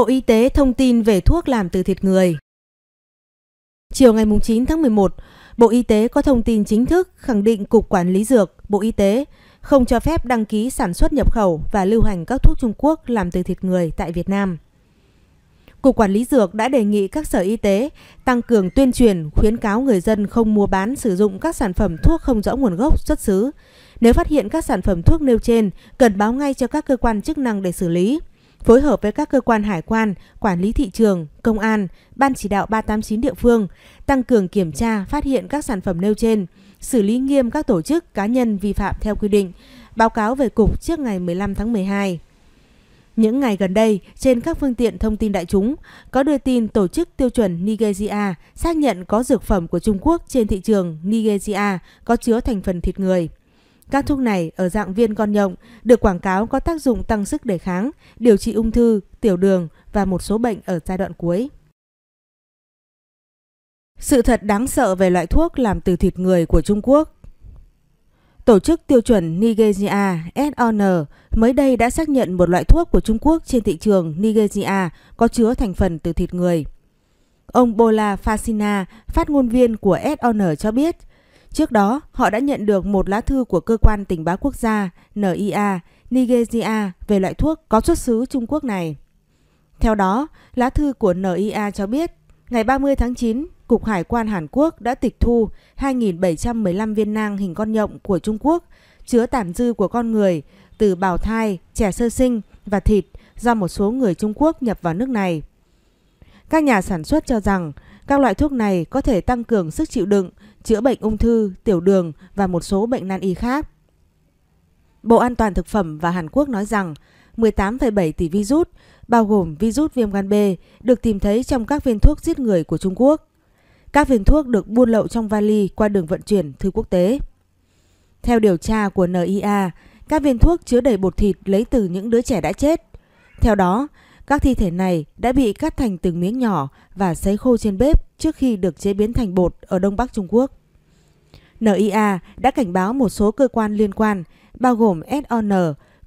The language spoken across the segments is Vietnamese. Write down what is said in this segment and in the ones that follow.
Bộ Y tế thông tin về thuốc làm từ thịt người. Chiều ngày 9 tháng 11, Bộ Y tế có thông tin chính thức khẳng định Cục Quản lý Dược, Bộ Y tế không cho phép đăng ký sản xuất nhập khẩu và lưu hành các thuốc Trung Quốc làm từ thịt người tại Việt Nam. Cục Quản lý Dược đã đề nghị các sở y tế tăng cường tuyên truyền, khuyến cáo người dân không mua bán sử dụng các sản phẩm thuốc không rõ nguồn gốc xuất xứ. Nếu phát hiện các sản phẩm thuốc nêu trên, cần báo ngay cho các cơ quan chức năng để xử lý phối hợp với các cơ quan hải quan, quản lý thị trường, công an, ban chỉ đạo 389 địa phương, tăng cường kiểm tra, phát hiện các sản phẩm nêu trên, xử lý nghiêm các tổ chức cá nhân vi phạm theo quy định, báo cáo về Cục trước ngày 15 tháng 12. Những ngày gần đây, trên các phương tiện thông tin đại chúng, có đưa tin tổ chức tiêu chuẩn Nigeria xác nhận có dược phẩm của Trung Quốc trên thị trường Nigeria có chứa thành phần thịt người. Các thuốc này ở dạng viên con nhộng được quảng cáo có tác dụng tăng sức đề kháng, điều trị ung thư, tiểu đường và một số bệnh ở giai đoạn cuối. Sự thật đáng sợ về loại thuốc làm từ thịt người của Trung Quốc Tổ chức tiêu chuẩn Nigeria SON mới đây đã xác nhận một loại thuốc của Trung Quốc trên thị trường Nigeria có chứa thành phần từ thịt người. Ông Bola Fasina, phát ngôn viên của SON cho biết – Trước đó, họ đã nhận được một lá thư của cơ quan tình báo quốc gia NIA Nigeria về loại thuốc có xuất xứ Trung Quốc này. Theo đó, lá thư của NIA cho biết, ngày 30 tháng 9, Cục Hải quan Hàn Quốc đã tịch thu 2.715 viên nang hình con nhộng của Trung Quốc chứa tản dư của con người từ bào thai, trẻ sơ sinh và thịt do một số người Trung Quốc nhập vào nước này. Các nhà sản xuất cho rằng các loại thuốc này có thể tăng cường sức chịu đựng, chữa bệnh ung thư, tiểu đường và một số bệnh nan y khác. Bộ An toàn Thực phẩm và Hàn Quốc nói rằng 18,7 tỷ virus, bao gồm virus viêm gan B, được tìm thấy trong các viên thuốc giết người của Trung Quốc. Các viên thuốc được buôn lậu trong vali qua đường vận chuyển thư quốc tế. Theo điều tra của NIA, các viên thuốc chứa đầy bột thịt lấy từ những đứa trẻ đã chết. Theo đó, các thi thể này đã bị cắt thành từng miếng nhỏ và sấy khô trên bếp trước khi được chế biến thành bột ở Đông Bắc Trung Quốc. NIA đã cảnh báo một số cơ quan liên quan, bao gồm SON,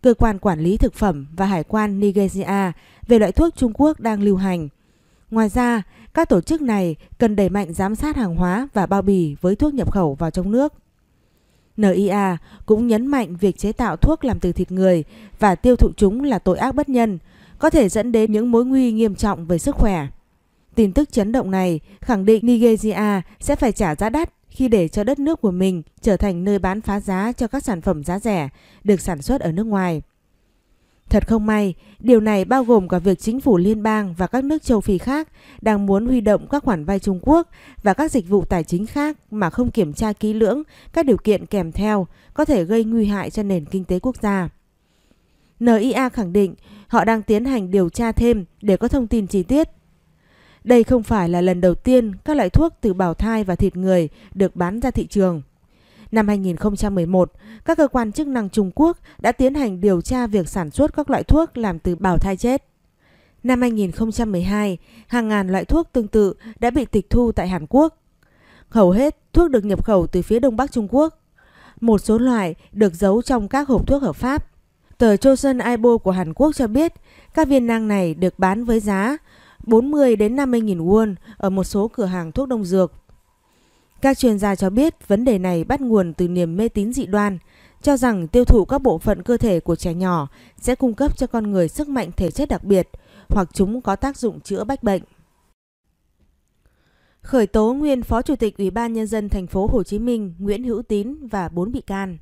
Cơ quan Quản lý Thực phẩm và Hải quan Nigeria về loại thuốc Trung Quốc đang lưu hành. Ngoài ra, các tổ chức này cần đẩy mạnh giám sát hàng hóa và bao bì với thuốc nhập khẩu vào trong nước. NIA cũng nhấn mạnh việc chế tạo thuốc làm từ thịt người và tiêu thụ chúng là tội ác bất nhân – có thể dẫn đến những mối nguy nghiêm trọng về sức khỏe. Tin tức chấn động này khẳng định Nigeria sẽ phải trả giá đắt khi để cho đất nước của mình trở thành nơi bán phá giá cho các sản phẩm giá rẻ được sản xuất ở nước ngoài. Thật không may, điều này bao gồm cả việc chính phủ liên bang và các nước châu Phi khác đang muốn huy động các khoản vay Trung Quốc và các dịch vụ tài chính khác mà không kiểm tra kỹ lưỡng các điều kiện kèm theo có thể gây nguy hại cho nền kinh tế quốc gia. NIA khẳng định họ đang tiến hành điều tra thêm để có thông tin chi tiết. Đây không phải là lần đầu tiên các loại thuốc từ bào thai và thịt người được bán ra thị trường. Năm 2011, các cơ quan chức năng Trung Quốc đã tiến hành điều tra việc sản xuất các loại thuốc làm từ bào thai chết. Năm 2012, hàng ngàn loại thuốc tương tự đã bị tịch thu tại Hàn Quốc. Hầu hết thuốc được nhập khẩu từ phía Đông Bắc Trung Quốc. Một số loại được giấu trong các hộp thuốc hợp pháp Tờ Chosun Aibo của Hàn Quốc cho biết các viên nang này được bán với giá 40 đến 50 nghìn won ở một số cửa hàng thuốc đông dược. Các chuyên gia cho biết vấn đề này bắt nguồn từ niềm mê tín dị đoan, cho rằng tiêu thụ các bộ phận cơ thể của trẻ nhỏ sẽ cung cấp cho con người sức mạnh thể chất đặc biệt hoặc chúng có tác dụng chữa bách bệnh. Khởi tố nguyên Phó Chủ tịch Ủy ban nhân dân thành phố Hồ Chí Minh Nguyễn Hữu Tín và 4 bị can.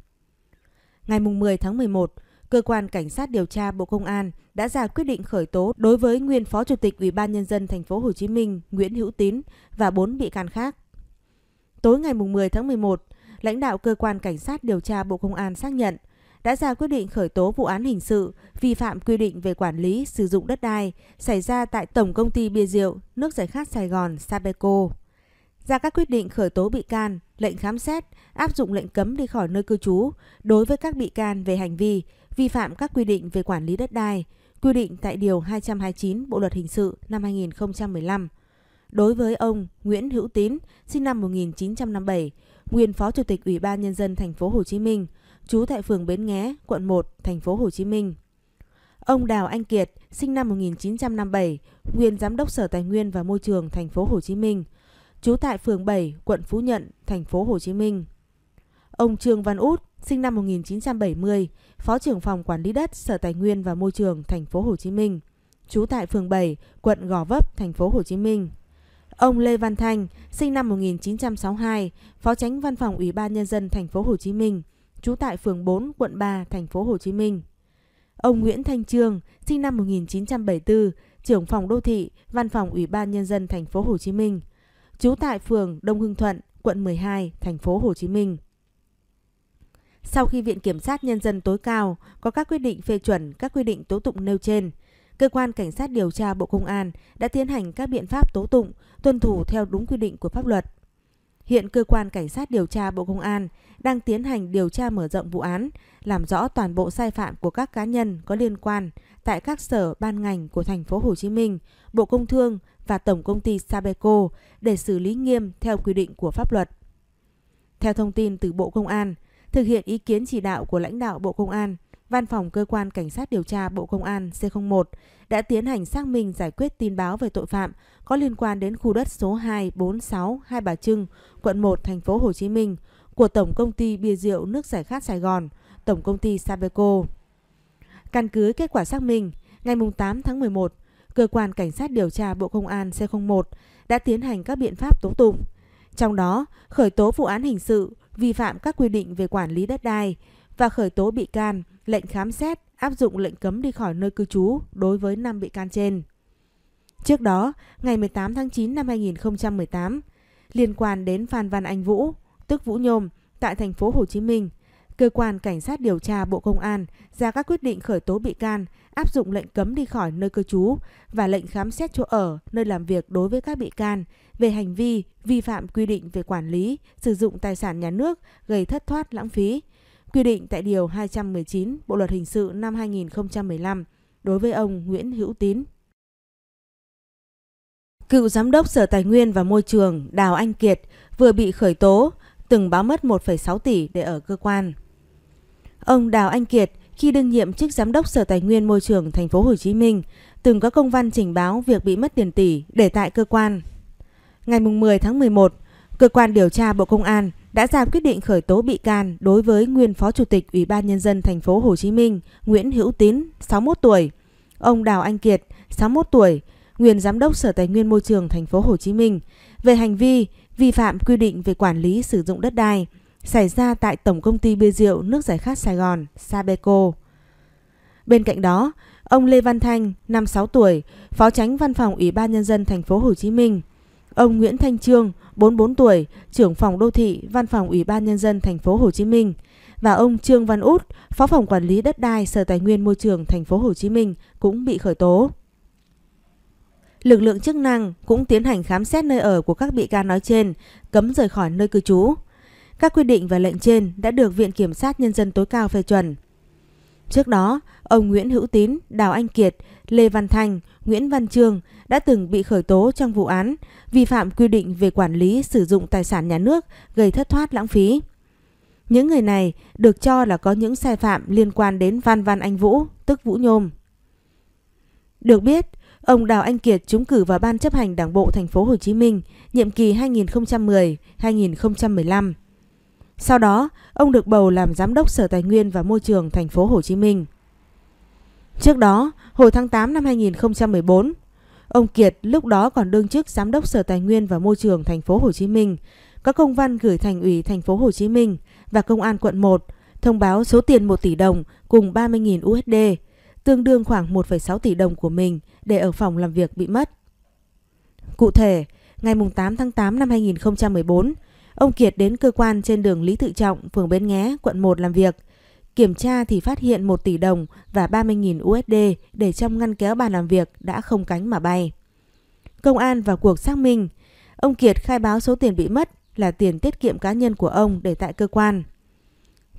Ngày 10 tháng 11, Cơ quan Cảnh sát điều tra Bộ Công an đã ra quyết định khởi tố đối với nguyên Phó Chủ tịch Ủy ban Nhân dân thành phố Hồ Chí Minh Nguyễn Hữu Tín và 4 bị can khác. Tối ngày 10 tháng 11, lãnh đạo Cơ quan Cảnh sát điều tra Bộ Công an xác nhận đã ra quyết định khởi tố vụ án hình sự vi phạm quy định về quản lý sử dụng đất đai xảy ra tại Tổng Công ty Bia Rượu Nước Giải khát Sài Gòn Sabeco. Ra các quyết định khởi tố bị can, lệnh khám xét, áp dụng lệnh cấm đi khỏi nơi cư trú đối với các bị can về hành vi vi phạm các quy định về quản lý đất đai, quy định tại Điều 229 Bộ Luật Hình sự năm 2015. Đối với ông Nguyễn Hữu Tín, sinh năm 1957, nguyên Phó Chủ tịch Ủy ban Nhân dân thành phố Hồ Chí Minh, trú tại phường Bến Nghé, quận 1, thành phố Hồ Chí Minh. Ông Đào Anh Kiệt, sinh năm 1957, nguyên Giám đốc Sở Tài nguyên và Môi trường thành phố Hồ Chí Minh, trú tại phường 7, quận Phú Nhuận, thành phố Hồ Chí Minh. Ông Trương Văn Út, sinh năm 1970, Phó trưởng phòng quản lý đất Sở Tài nguyên và Môi trường thành phố Hồ Chí Minh, trú tại phường 7, quận Gò Vấp, thành phố Hồ Chí Minh. Ông Lê Văn Thanh, sinh năm 1962, Phó Tránh Văn phòng Ủy ban nhân dân thành phố Hồ Chí Minh, trú tại phường 4, quận 3, thành phố Hồ Chí Minh. Ông Nguyễn Thanh Trương, sinh năm 1974, trưởng phòng đô thị, Văn phòng Ủy ban nhân dân thành phố Hồ Chí Minh, trú tại phường Đông Hưng Thuận, quận 12, thành phố Hồ Chí Minh sau khi Viện Kiểm sát Nhân dân tối cao có các quyết định phê chuẩn các quy định tố tụng nêu trên, Cơ quan Cảnh sát điều tra Bộ Công an đã tiến hành các biện pháp tố tụng tuân thủ theo đúng quy định của pháp luật. Hiện Cơ quan Cảnh sát điều tra Bộ Công an đang tiến hành điều tra mở rộng vụ án, làm rõ toàn bộ sai phạm của các cá nhân có liên quan tại các sở ban ngành của thành phố Hồ Chí Minh, Bộ Công Thương và Tổng công ty Sabeco để xử lý nghiêm theo quy định của pháp luật. Theo thông tin từ Bộ Công an, thực hiện ý kiến chỉ đạo của lãnh đạo Bộ Công an, Văn phòng Cơ quan Cảnh sát điều tra Bộ Công an C01 đã tiến hành xác minh giải quyết tin báo về tội phạm có liên quan đến khu đất số 246 Hai Bà Trưng, quận 1, thành phố Hồ Chí Minh của Tổng công ty Bia rượu nước giải khát Sài Gòn, Tổng công ty Sabeco. Căn cứ kết quả xác minh, ngày 8 tháng 11, Cơ quan Cảnh sát điều tra Bộ Công an C01 đã tiến hành các biện pháp tố tụng, trong đó khởi tố vụ án hình sự vi phạm các quy định về quản lý đất đai và khởi tố bị can, lệnh khám xét, áp dụng lệnh cấm đi khỏi nơi cư trú đối với 5 bị can trên. Trước đó, ngày 18 tháng 9 năm 2018, liên quan đến Phan Văn Anh Vũ, tức Vũ Nhôm, tại thành phố Hồ Chí Minh – cơ quan cảnh sát điều tra Bộ Công an ra các quyết định khởi tố bị can, áp dụng lệnh cấm đi khỏi nơi cư trú và lệnh khám xét chỗ ở, nơi làm việc đối với các bị can về hành vi vi phạm quy định về quản lý, sử dụng tài sản nhà nước gây thất thoát lãng phí, quy định tại điều 219 Bộ luật hình sự năm 2015 đối với ông Nguyễn Hữu Tín. Cựu giám đốc Sở Tài nguyên và Môi trường Đào Anh Kiệt vừa bị khởi tố, từng báo mất 1,6 tỷ để ở cơ quan. Ông Đào Anh Kiệt khi đương nhiệm chức giám đốc Sở Tài nguyên Môi trường thành phố Hồ Chí Minh từng có công văn trình báo việc bị mất tiền tỷ để tại cơ quan. Ngày 10 tháng 11, cơ quan điều tra Bộ Công an đã ra quyết định khởi tố bị can đối với nguyên Phó Chủ tịch Ủy ban nhân dân thành phố Hồ Chí Minh Nguyễn Hữu Tín, 61 tuổi, ông Đào Anh Kiệt, 61 tuổi, nguyên giám đốc Sở Tài nguyên Môi trường thành phố Hồ Chí Minh về hành vi vi phạm quy định về quản lý sử dụng đất đai xảy ra tại Tổng Công ty Bia Rượu Nước Giải Khát Sài Gòn, Sabeco. Bên cạnh đó, ông Lê Văn Thanh, 56 tuổi, Phó Tránh Văn phòng Ủy ban Nhân dân Thành phố Hồ Chí Minh, ông Nguyễn Thanh Trương, 44 tuổi, trưởng phòng đô thị, Văn phòng Ủy ban Nhân dân Thành phố Hồ Chí Minh và ông Trương Văn Út, Phó phòng quản lý đất đai Sở Tài nguyên Môi trường Thành phố Hồ Chí Minh cũng bị khởi tố. Lực lượng chức năng cũng tiến hành khám xét nơi ở của các bị can nói trên, cấm rời khỏi nơi cư trú. Các quy định và lệnh trên đã được Viện Kiểm sát Nhân dân tối cao phê chuẩn. Trước đó, ông Nguyễn Hữu Tín, Đào Anh Kiệt, Lê Văn Thanh, Nguyễn Văn Trương đã từng bị khởi tố trong vụ án vi phạm quy định về quản lý sử dụng tài sản nhà nước gây thất thoát lãng phí. Những người này được cho là có những sai phạm liên quan đến Văn Văn Anh Vũ, tức Vũ Nhôm. Được biết, ông Đào Anh Kiệt trúng cử vào Ban chấp hành Đảng bộ thành phố Hồ Chí Minh nhiệm kỳ 2010-2015. Sau đó, ông được bầu làm giám đốc Sở Tài nguyên và Môi trường thành phố Hồ Chí Minh. Trước đó, hồi tháng 8 năm 2014, ông Kiệt lúc đó còn đương chức giám đốc Sở Tài nguyên và Môi trường thành phố Hồ Chí Minh, có công văn gửi thành ủy thành phố Hồ Chí Minh và công an quận 1 thông báo số tiền 1 tỷ đồng cùng 30.000 USD, tương đương khoảng 1,6 tỷ đồng của mình để ở phòng làm việc bị mất. Cụ thể, ngày 8 tháng 8 năm 2014, Ông Kiệt đến cơ quan trên đường Lý Tự Trọng, phường Bến Nghé, quận 1 làm việc. Kiểm tra thì phát hiện 1 tỷ đồng và 30.000 USD để trong ngăn kéo bàn làm việc đã không cánh mà bay. Công an vào cuộc xác minh, ông Kiệt khai báo số tiền bị mất là tiền tiết kiệm cá nhân của ông để tại cơ quan.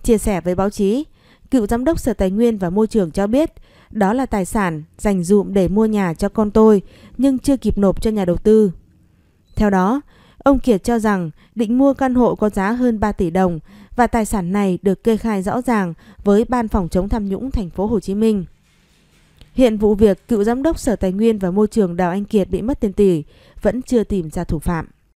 Chia sẻ với báo chí, cựu giám đốc Sở Tài nguyên và Môi trường cho biết đó là tài sản dành dụm để mua nhà cho con tôi nhưng chưa kịp nộp cho nhà đầu tư. Theo đó, Ông Kiệt cho rằng định mua căn hộ có giá hơn 3 tỷ đồng và tài sản này được kê khai rõ ràng với Ban phòng chống tham nhũng thành phố Hồ Chí Minh. Hiện vụ việc cựu giám đốc Sở Tài nguyên và Môi trường Đào Anh Kiệt bị mất tiền tỷ vẫn chưa tìm ra thủ phạm.